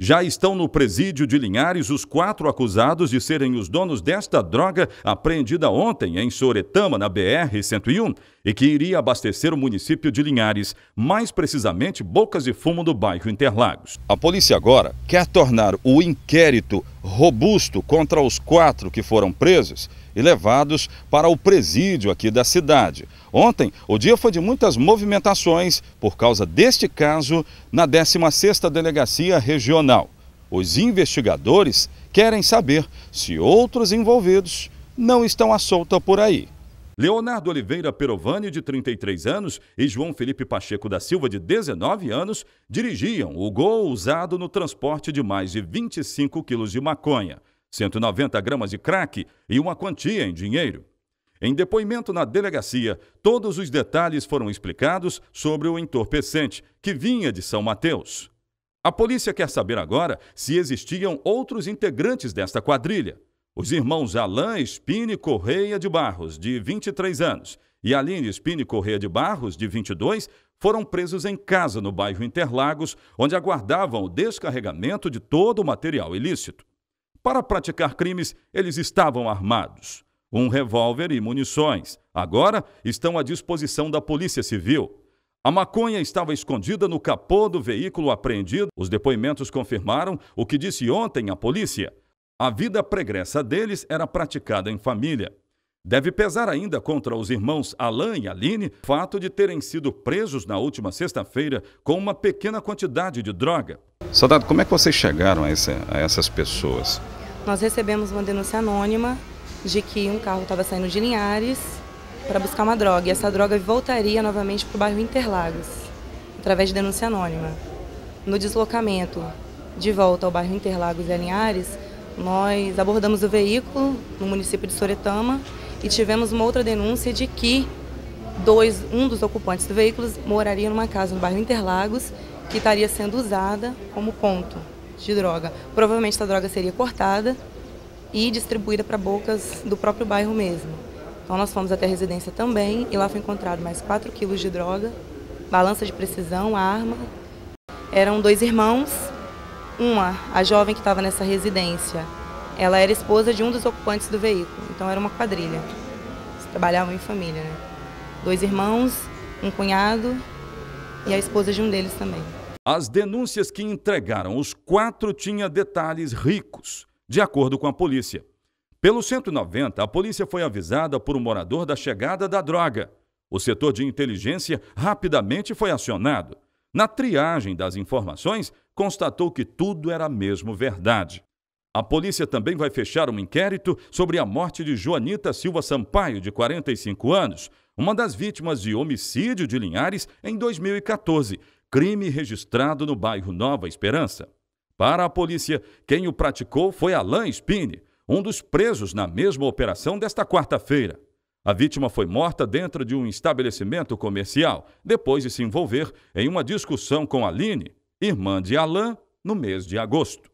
Já estão no presídio de Linhares os quatro acusados de serem os donos desta droga apreendida ontem em Soretama, na BR-101, e que iria abastecer o município de Linhares, mais precisamente Bocas de Fumo do bairro Interlagos. A polícia agora quer tornar o inquérito robusto contra os quatro que foram presos e levados para o presídio aqui da cidade. Ontem, o dia foi de muitas movimentações por causa deste caso na 16ª Delegacia Regional. Os investigadores querem saber se outros envolvidos não estão à solta por aí. Leonardo Oliveira Perovani, de 33 anos, e João Felipe Pacheco da Silva, de 19 anos, dirigiam o gol usado no transporte de mais de 25 quilos de maconha, 190 gramas de crack e uma quantia em dinheiro. Em depoimento na delegacia, todos os detalhes foram explicados sobre o entorpecente, que vinha de São Mateus. A polícia quer saber agora se existiam outros integrantes desta quadrilha. Os irmãos Alain Espine Correia de Barros, de 23 anos, e Aline Espine Correia de Barros, de 22, foram presos em casa no bairro Interlagos, onde aguardavam o descarregamento de todo o material ilícito. Para praticar crimes, eles estavam armados. Um revólver e munições. Agora estão à disposição da Polícia Civil. A maconha estava escondida no capô do veículo apreendido. Os depoimentos confirmaram o que disse ontem a polícia. A vida pregressa deles era praticada em família. Deve pesar ainda contra os irmãos Alain e Aline o fato de terem sido presos na última sexta-feira com uma pequena quantidade de droga. Soldado, como é que vocês chegaram a, essa, a essas pessoas? Nós recebemos uma denúncia anônima de que um carro estava saindo de Linhares para buscar uma droga e essa droga voltaria novamente para o bairro Interlagos, através de denúncia anônima. No deslocamento de volta ao bairro Interlagos e Linhares, nós abordamos o veículo no município de Soretama e tivemos uma outra denúncia de que dois, um dos ocupantes do veículo moraria numa casa no bairro Interlagos que estaria sendo usada como ponto de droga. Provavelmente essa droga seria cortada e distribuída para bocas do próprio bairro mesmo. Então nós fomos até a residência também e lá foi encontrado mais 4 quilos de droga, balança de precisão, arma. Eram dois irmãos uma, a jovem que estava nessa residência, ela era esposa de um dos ocupantes do veículo, então era uma quadrilha. trabalhavam em família, né? Dois irmãos, um cunhado e a esposa de um deles também. As denúncias que entregaram os quatro tinham detalhes ricos, de acordo com a polícia. Pelo 190, a polícia foi avisada por um morador da chegada da droga. O setor de inteligência rapidamente foi acionado. Na triagem das informações, constatou que tudo era mesmo verdade. A polícia também vai fechar um inquérito sobre a morte de Joanita Silva Sampaio, de 45 anos, uma das vítimas de homicídio de Linhares em 2014, crime registrado no bairro Nova Esperança. Para a polícia, quem o praticou foi Alain Spine, um dos presos na mesma operação desta quarta-feira. A vítima foi morta dentro de um estabelecimento comercial, depois de se envolver em uma discussão com Aline, irmã de Alain, no mês de agosto.